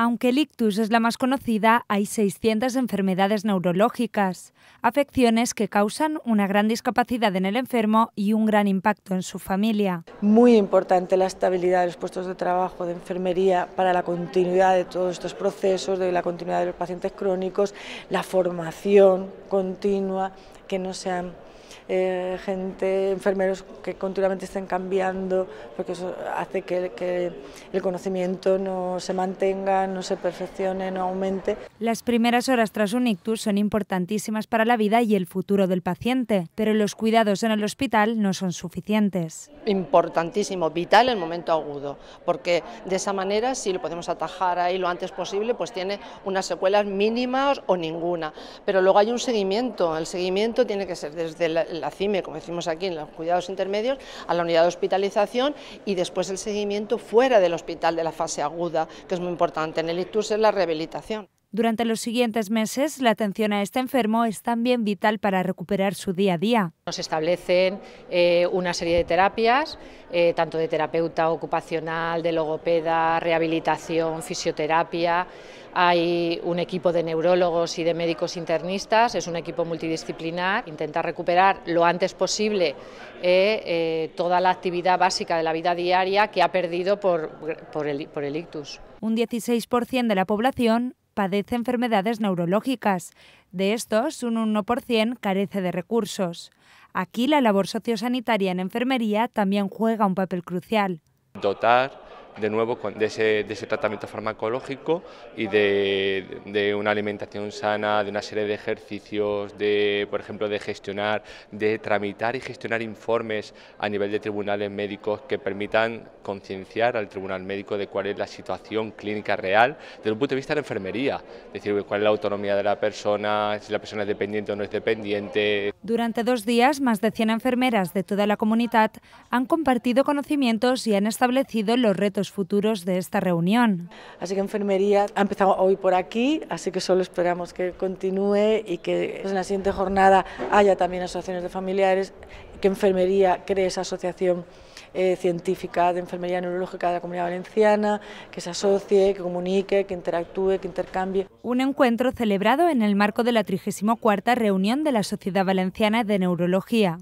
Aunque el ictus es la más conocida, hay 600 enfermedades neurológicas, afecciones que causan una gran discapacidad en el enfermo y un gran impacto en su familia. Muy importante la estabilidad de los puestos de trabajo de enfermería para la continuidad de todos estos procesos, de la continuidad de los pacientes crónicos, la formación continua, que no sean eh, gente, enfermeros que continuamente estén cambiando, porque eso hace que, el conocimiento no se mantenga, no se perfeccione, no aumente. Las primeras horas tras un ictus son importantísimas para la vida y el futuro del paciente, pero los cuidados en el hospital no son suficientes. Importantísimo, vital el momento agudo, porque de esa manera, si lo podemos atajar ahí lo antes posible, pues tiene unas secuelas mínimas o ninguna. Pero luego hay un seguimiento, el seguimiento tiene que ser desde la en la CIME, como decimos aquí, en los cuidados intermedios, a la unidad de hospitalización y después el seguimiento fuera del hospital de la fase aguda, que es muy importante. En el ictus es la rehabilitación. Durante los siguientes meses, la atención a este enfermo es también vital para recuperar su día a día. Nos establecen eh, una serie de terapias, eh, tanto de terapeuta ocupacional, de logopeda, rehabilitación, fisioterapia. Hay un equipo de neurólogos y de médicos internistas, es un equipo multidisciplinar. ...intenta recuperar lo antes posible eh, toda la actividad básica de la vida diaria que ha perdido por el ictus. Un 16% de la población padece enfermedades neurológicas. De estos, un 1% carece de recursos. Aquí la labor sociosanitaria en enfermería también juega un papel crucial. Dotar de nuevo de ese, tratamiento farmacológico y de, una alimentación sana, de una serie de ejercicios, de, por ejemplo, de gestionar, de tramitar y gestionar informes a nivel de tribunales médicos que permitan concienciar al tribunal médico de cuál es la situación clínica real desde el punto de vista de la enfermería, es decir, cuál es la autonomía de la persona, si la persona es dependiente o no es dependiente. Durante dos días, más de 100 enfermeras de toda la comunidad han compartido conocimientos y han establecido los retos futuros de esta reunión. Así que enfermería ha empezado hoy por aquí, así que solo esperamos que continúe y que en la siguiente jornada haya también asociaciones de familiares, que enfermería cree esa asociación eh, científica de enfermería neurológica de la Comunidad Valenciana, que se asocie, que comunique, que interactúe, que intercambie. Un encuentro celebrado en el marco de la 34 reunión de la Sociedad Valenciana de Neurología.